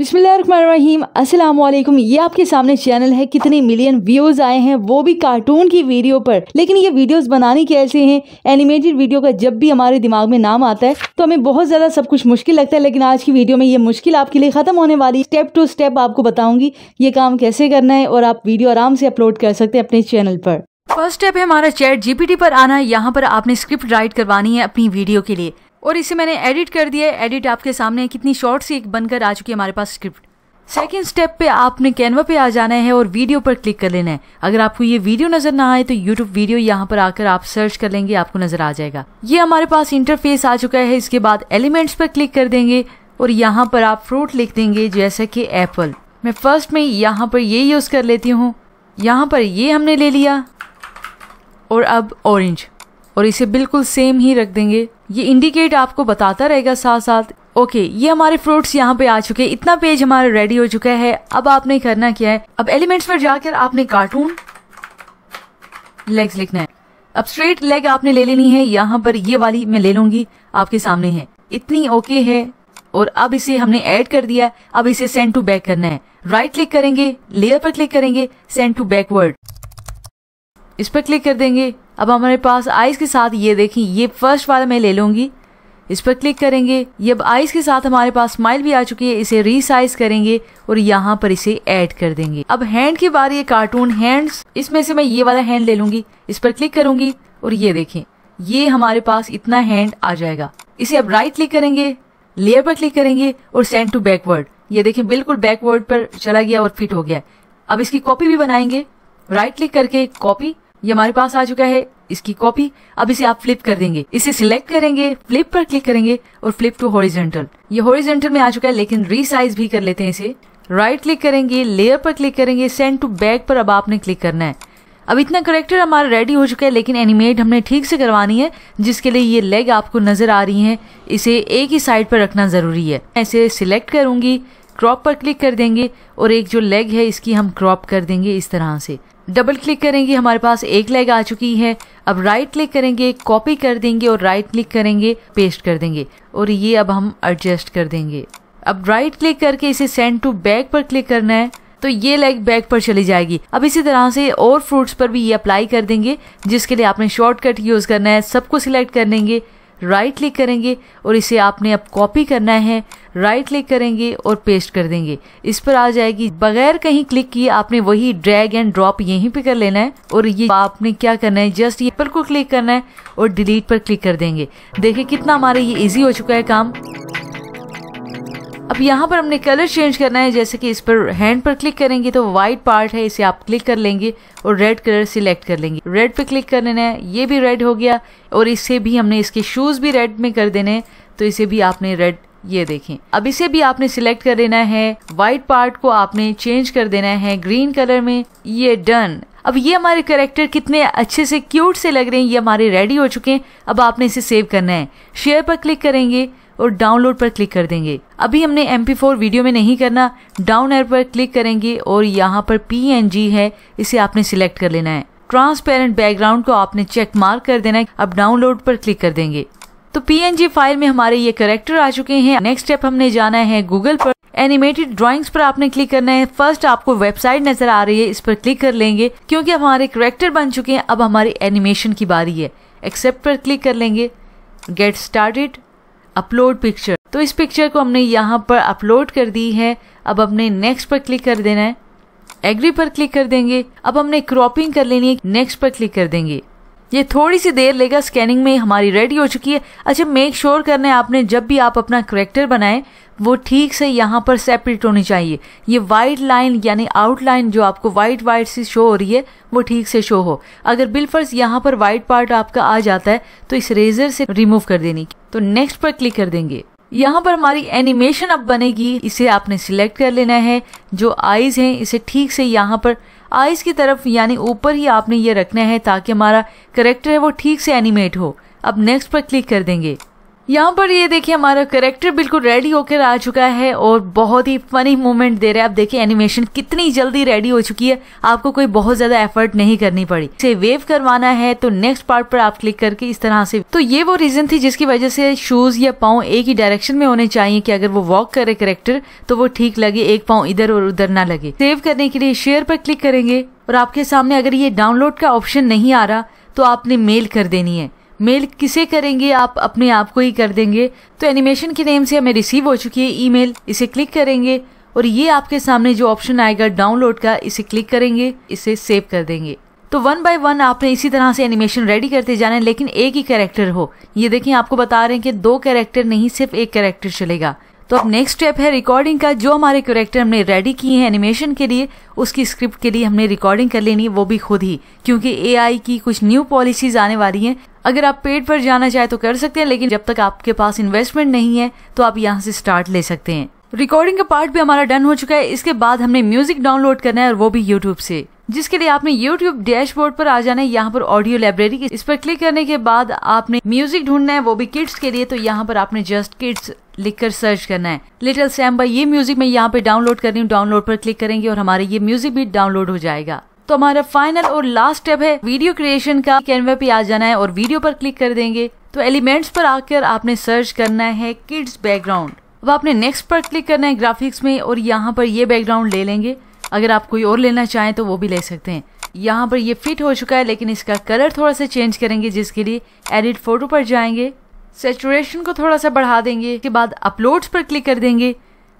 बिसमीम असलम ये आपके सामने चैनल है कितने मिलियन व्यूज़ आए हैं वो भी कार्टून की वीडियो पर लेकिन ये वीडियोस बनानी कैसे हैं एनिमेटेड वीडियो का जब भी हमारे दिमाग में नाम आता है तो हमें बहुत ज़्यादा सब कुछ मुश्किल लगता है लेकिन आज की वीडियो में ये मुश्किल आपके लिए ख़त्म होने वाली स्टेप टू स्टेप आपको बताऊँगी ये काम कैसे करना है और आप वीडियो आराम से अपलोड कर सकते हैं अपने चैनल पर फर्स्ट स्टेप है हमारा चैट जीपीटी पर आना यहाँ पर आपने स्क्रिप्ट राइट करवानी है अपनी वीडियो के लिए और इसे मैंने एडिट कर दिया है एडिट आपके सामने कितनी शॉर्ट सी एक बनकर आ चुकी है हमारे पास स्क्रिप्ट सेकेंड स्टेप पे आपने कैनवा पे आ जाना है और वीडियो पर क्लिक कर लेना है अगर आपको ये वीडियो नजर ना आए तो यूट्यूब वीडियो यहाँ पर आकर आप सर्च कर लेंगे आपको नजर आ जाएगा ये हमारे पास इंटरफेस आ चुका है इसके बाद एलिमेंट्स पर क्लिक कर देंगे और यहाँ पर आप फ्रूट लिख देंगे जैसे कि एप्पल मैं फर्स्ट में यहाँ पर ये यूज कर लेती हूँ यहाँ पर ये हमने ले लिया और अब ऑरेंज और इसे बिल्कुल सेम ही रख देंगे ये इंडिकेट आपको बताता रहेगा साथ साथ ओके ये हमारे फ्रूट्स यहाँ पे आ चुके इतना पेज हमारा रेडी हो चुका है अब आपने करना क्या है अब एलिमेंट्स पर जाकर आपने कार्टून लेग्स लिखना है अब स्ट्रेट लेग आपने ले लेनी है यहाँ पर ये वाली मैं ले लूंगी आपके सामने है इतनी ओके है और अब इसे हमने ऐड कर दिया अब इसे सेंड टू बैक करना है राइट क्लिक करेंगे लेयर पर क्लिक करेंगे सेंड टू बैकवर्ड इस पर क्लिक कर देंगे अब हमारे पास आइस के साथ ये देखें ये फर्स्ट वाला मैं ले लूँगी इस पर क्लिक करेंगे ये अब आइस के साथ हमारे पास स्माइल भी आ चुकी है इसे रीसाइज करेंगे और यहाँ पर इसे ऐड कर देंगे अब हैंड की बारी ये कार्टून हैंड्स इसमें से मैं ये वाला हैंड ले लूंगी इस पर क्लिक करूंगी और ये देखें ये हमारे पास इतना हैंड आ जाएगा इसे अब राइट क्लिक करेंगे लेयर पर क्लिक करेंगे और सेंड टू बैकवर्ड ये देखें बिल्कुल बैकवर्ड पर चला गया और फिट हो गया अब इसकी कॉपी भी बनाएंगे राइट क्लिक करके कॉपी ये हमारे पास आ चुका है इसकी कॉपी अब इसे आप फ्लिप कर देंगे इसे सिलेक्ट करेंगे फ्लिप पर क्लिक करेंगे और फ्लिप टू हॉरिजेंटल ये हॉरिजेंटल में आ चुका है लेकिन रीसाइज भी कर लेते हैं इसे राइट right क्लिक करेंगे लेयर पर क्लिक करेंगे सेंड टू बैक पर अब आपने क्लिक करना है अब इतना करेक्टर हमारा रेडी हो चुका है लेकिन एनिमेट हमने ठीक से करवानी है जिसके लिए ये लेग आपको नजर आ रही है इसे एक ही साइड पर रखना जरूरी है ऐसे सिलेक्ट करूंगी क्रॉप पर क्लिक कर देंगे और एक जो लेग है इसकी हम क्रॉप कर देंगे इस तरह से डबल क्लिक करेंगे हमारे पास एक लेग आ चुकी है अब राइट क्लिक करेंगे कॉपी कर देंगे और राइट क्लिक करेंगे पेस्ट कर देंगे और ये अब हम एडजस्ट कर देंगे अब राइट क्लिक करके इसे सेंड टू बैक पर क्लिक करना है तो ये लेग बैक पर चली जाएगी अब इसी तरह से और फ्रूट्स पर भी ये अप्लाई कर देंगे जिसके लिए आपने शॉर्टकट यूज़ करना है सबको सिलेक्ट कर लेंगे राइट क्लिक करेंगे और इसे आपने अब कॉपी करना है राइट क्लिक करेंगे और पेस्ट कर देंगे इस पर आ जाएगी बगैर कहीं क्लिक किए आपने वही ड्रैग एंड ड्रॉप यहीं पे कर लेना है और ये आपने क्या करना है जस्ट ये पर को क्लिक करना है और डिलीट पर क्लिक कर देंगे देखिए कितना हमारे ये इजी हो चुका है काम अब यहाँ पर हमने कलर चेंज करना है जैसे कि इस पर हैंड पर क्लिक करेंगे तो व्हाइट पार्ट है इसे आप क्लिक कर लेंगे और रेड कलर सिलेक्ट कर लेंगे रेड पर क्लिक कर लेना है ये भी रेड हो गया और इसे भी हमने इसके शूज़ भी रेड में कर देने हैं तो इसे भी आपने रेड ये देखें अब इसे भी आपने सिलेक्ट कर देना है व्हाइट पार्ट को आपने चेंज कर देना है ग्रीन कलर में ये डन अब ये हमारे करेक्टर कितने अच्छे से क्यूट से लग रहे हैं ये हमारे रेडी हो चुके हैं अब आपने इसे सेव करना है शेयर पर क्लिक करेंगे और डाउनलोड पर क्लिक कर देंगे अभी हमने MP4 वीडियो में नहीं करना डाउन एयर पर क्लिक करेंगे और यहाँ पर PNG है इसे आपने सिलेक्ट कर लेना है ट्रांसपेरेंट बैकग्राउंड को आपने चेक मार्क कर देना है अब डाउनलोड पर क्लिक कर देंगे तो पीएनजी फाइल में हमारे ये करेक्टर आ चुके हैं नेक्स्ट स्टेप हमने जाना है गूगल पर एनिमेटेड ड्राइंग्स पर आपने क्लिक करना है फर्स्ट आपको वेबसाइट नजर आ रही है इस पर क्लिक कर लेंगे क्योंकि अब हमारे करेक्टर बन चुके हैं अब हमारी एनिमेशन की बारी है एक्सेप्ट पर क्लिक कर लेंगे गेट स्टार्टेड अपलोड पिक्चर तो इस पिक्चर को हमने यहाँ पर अपलोड कर दी है अब हमने नेक्स्ट पर क्लिक कर देना है एग्री पर क्लिक कर देंगे अब हमने क्रॉपिंग कर लेनी है नेक्स्ट पर क्लिक कर देंगे ये थोड़ी सी देर लेगा स्कैनिंग में हमारी रेडी हो चुकी है अच्छा मेक श्योर sure करना है आपने जब भी आप अपना करेक्टर बनाए वो ठीक से यहाँ पर सेपरेट होनी चाहिए ये वाइट लाइन यानी आउटलाइन जो आपको वाइट वाइट सी शो हो रही है वो ठीक से शो हो अगर बिलफर्स यहाँ पर वाइट पार्ट आपका आ जाता है तो इस रेजर से रिमूव कर देनी तो नेक्स्ट पर क्लिक कर देंगे यहाँ पर हमारी एनिमेशन अब बनेगी इसे आपने सिलेक्ट कर लेना है जो आईज हैं इसे ठीक से यहाँ पर आइज़ की तरफ यानी ऊपर ही आपने ये रखना है ताकि हमारा करेक्टर है वो ठीक से एनिमेट हो अब नेक्स्ट पर क्लिक कर देंगे यहाँ पर ये देखिए हमारा करेक्टर बिल्कुल रेडी होकर आ चुका है और बहुत ही फनी मोमेंट दे रहे हैं आप देखिए एनिमेशन कितनी जल्दी रेडी हो चुकी है आपको कोई बहुत ज्यादा एफर्ट नहीं करनी पड़ी इसे वेव करवाना है तो नेक्स्ट पार्ट पर आप क्लिक करके इस तरह से तो ये वो रीजन थी जिसकी वजह से शूज या पाओ एक ही डायरेक्शन में होने चाहिए की अगर वो वॉक करे करेक्टर तो वो ठीक लगे एक पाओ इधर और उधर ना लगे सेव करने के लिए शेयर पर क्लिक करेंगे और आपके सामने अगर ये डाउनलोड का ऑप्शन नहीं आ रहा तो आपने मेल कर देनी है मेल किसे करेंगे आप अपने आप को ही कर देंगे तो एनिमेशन के नेम से हमें रिसीव हो चुकी है ईमेल इसे क्लिक करेंगे और ये आपके सामने जो ऑप्शन आएगा डाउनलोड का इसे क्लिक करेंगे इसे सेव कर देंगे तो वन बाय वन आपने इसी तरह से एनिमेशन रेडी करते जाना है लेकिन एक ही कैरेक्टर हो ये देखिए आपको बता रहे हैं कि दो कैरेक्टर नहीं सिर्फ एक कैरेक्टर चलेगा तो अब नेक्स्ट स्टेप है रिकॉर्डिंग का जो हमारे करेक्टर हमने रेडी किए हैं एनिमेशन के लिए उसकी स्क्रिप्ट के लिए हमने रिकॉर्डिंग कर लेनी है वो भी खुद ही क्योंकि ए की कुछ न्यू पॉलिसीज आने वाली हैं अगर आप पेड पर जाना चाहे तो कर सकते हैं लेकिन जब तक आपके पास इन्वेस्टमेंट नहीं है तो आप यहाँ से स्टार्ट ले सकते हैं रिकॉर्डिंग का पार्ट भी हमारा डन हो चुका है इसके बाद हमने म्यूजिक डाउनलोड करना है और वो भी यूट्यूब से जिसके लिए आपने YouTube डैशबोर्ड पर आ जाना है यहाँ पर ऑडियो लाइब्रेरी इस पर क्लिक करने के बाद आपने म्यूजिक ढूंढना है वो भी किड्स के लिए तो यहाँ पर आपने जस्ट किड्स लिखकर सर्च करना है लिटिल सैम बाई ये म्यूजिक मैं यहाँ पे डाउनलोड कर रही हूँ डाउनलोड पर क्लिक करेंगे और हमारे ये म्यूजिक भी डाउनलोड हो जाएगा तो हमारा फाइनल और लास्ट स्टेप है वीडियो क्रिएशन का कैनवा पे आ जाना है और वीडियो पर क्लिक कर देंगे तो एलिमेंट्स पर आकर आपने सर्च करना है किड्स बैकग्राउंड अब आपने नेक्स्ट पर क्लिक करना है ग्राफिक्स में और यहाँ पर ये बैकग्राउंड ले लेंगे अगर आप कोई और लेना चाहें तो वो भी ले सकते हैं यहाँ पर ये फिट हो चुका है लेकिन इसका कलर थोड़ा सा चेंज करेंगे जिसके लिए एडिट फोटो पर जाएंगे सेचुरेशन को थोड़ा सा बढ़ा देंगे इसके बाद अपलोड्स पर क्लिक कर देंगे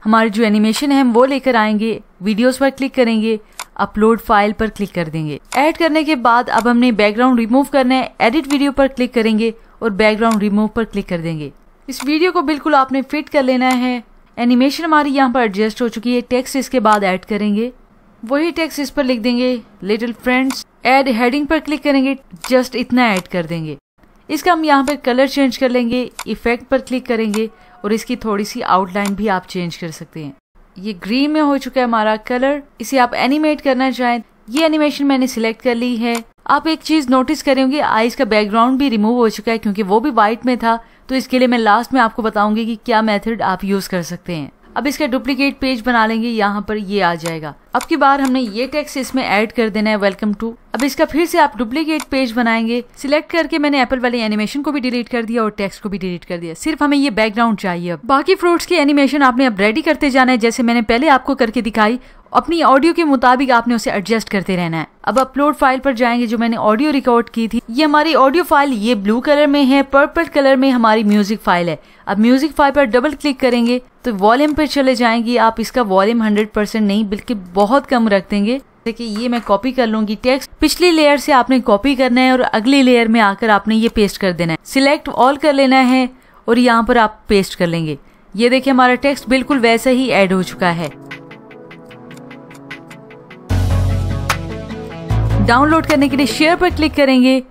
हमारे जो एनिमेशन है हम वो लेकर आएंगे वीडियोस पर क्लिक करेंगे अपलोड फाइल पर क्लिक कर देंगे ऐड करने के बाद अब हमने बैकग्राउंड रिमूव करना है एडिट वीडियो पर क्लिक करेंगे और बैकग्राउंड रिमूव पर क्लिक कर देंगे इस वीडियो को बिल्कुल आपने फिट कर लेना है एनिमेशन हमारी यहाँ पर एडजस्ट हो चुकी है टेक्स्ट इसके बाद ऐड करेंगे वही टेक्स्ट इस पर लिख देंगे लिटिल फ्रेंड्स एड हेडिंग पर क्लिक करेंगे जस्ट इतना ऐड कर देंगे इसका हम यहाँ पर कलर चेंज कर लेंगे इफेक्ट पर क्लिक करेंगे और इसकी थोड़ी सी आउटलाइन भी आप चेंज कर सकते हैं ये ग्रीन में हो चुका है हमारा कलर इसे आप एनिमेट करना चाहें ये एनिमेशन मैंने सिलेक्ट कर ली है आप एक चीज नोटिस करेंगे आईज का बैकग्राउंड भी रिमूव हो चुका है क्योंकि वो भी व्हाइट में था तो इसके लिए मैं लास्ट में आपको बताऊंगी कि क्या मेथड आप यूज कर सकते हैं अब इसका डुप्लीकेट पेज बना लेंगे यहाँ पर ये आ जाएगा अब की बार हमने ये टेक्स्ट इसमें ऐड कर देना है वेलकम टू अब इसका फिर से आप डुप्लीकेट पेज बनाएंगे सिलेक्ट करके मैंने एप्पल वाले एनिमेशन को भी डिलीट कर दिया और टेक्स्ट को भी डिलीट कर दिया सिर्फ हमें ये बैकग्राउंड चाहिए अब बाकी फ्रूट्स के एनिमेशन आपने अब रेडी करते जाना है जैसे मैंने पहले आपको करके दिखाई अपनी ऑडियो के मुताबिक आपने उसे एडजस्ट करते रहना है अब अपलोड फाइल पर जाएंगे जो मैंने ऑडियो रिकॉर्ड की थी ये हमारी ऑडियो फाइल ये ब्लू कलर में है पर्पल कलर में हमारी म्यूजिक फाइल है अब म्यूजिक फाइल पर डबल क्लिक करेंगे तो वॉल्यूम पर चले जाएंगे आप इसका वॉल्यूम हंड्रेड परसेंट नहीं बल्कि बहुत कम रख देंगे देखिए ये मैं कॉपी कर लूंगी टेक्स्ट पिछली लेयर से आपने कॉपी करना है और अगली लेयर में आकर आपने ये पेस्ट कर देना है सिलेक्ट ऑल कर लेना है और यहाँ पर आप पेस्ट कर लेंगे ये देखिए हमारा टेक्स्ट बिल्कुल वैसा ही ऐड हो चुका है डाउनलोड करने के लिए शेयर पर क्लिक करेंगे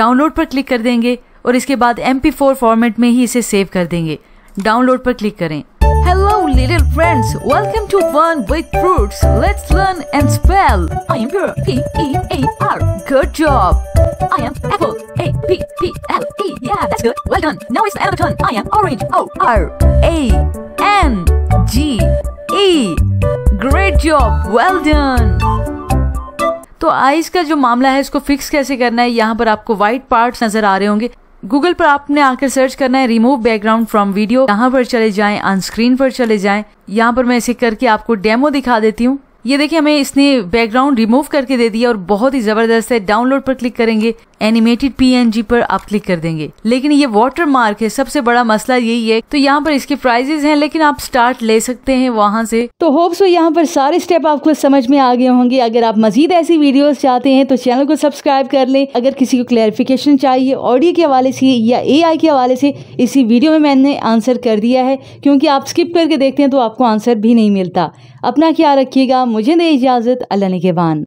डाउनलोड पर क्लिक कर देंगे और इसके बाद एम पी फोर फॉर्मेट में ही इसे सेव कर देंगे डाउनलोड पर क्लिक करें hello little friends welcome to learn with fruits let's learn and spell I am your P E A R good job I am apple A P P L E yeah that's good well done now it's another turn I am orange O R A N G E great job well done तो आइज का जो मामला है इसको fix कैसे करना है यहाँ पर आपको व्हाइट पार्ट नजर आ रहे होंगे गूगल पर आपने आकर सर्च करना है रिमूव बैकग्राउंड फ्रॉम वीडियो यहाँ पर चले जाएं स्क्रीन पर चले जाएं यहाँ पर मैं इसे करके आपको डेमो दिखा देती हूँ ये देखिए हमें इसने बैकग्राउंड रिमूव करके दे दिया और बहुत ही ज़बरदस्त है डाउनलोड पर क्लिक करेंगे एनिमेटेड पीएनजी पर आप क्लिक कर देंगे लेकिन ये वाटर मार्क है सबसे बड़ा मसला यही है तो यहाँ पर इसके प्राइजेज हैं लेकिन आप स्टार्ट ले सकते हैं वहाँ से तो होप सो यहाँ पर सारे स्टेप आपको समझ में आ गए होंगे अगर आप मजीद ऐसी वीडियो चाहते हैं तो चैनल को सब्सक्राइब कर ले अगर किसी को क्लैरिफिकेशन चाहिए ऑडियो के हवाले से या ए के हवाले से इसी वीडियो में मैंने आंसर कर दिया है क्योंकि आप स्किप करके देखते हैं तो आपको आंसर भी नहीं मिलता अपना ख्याल रखिएगा मुझे दे इजाज़त अल्लाह ने के बान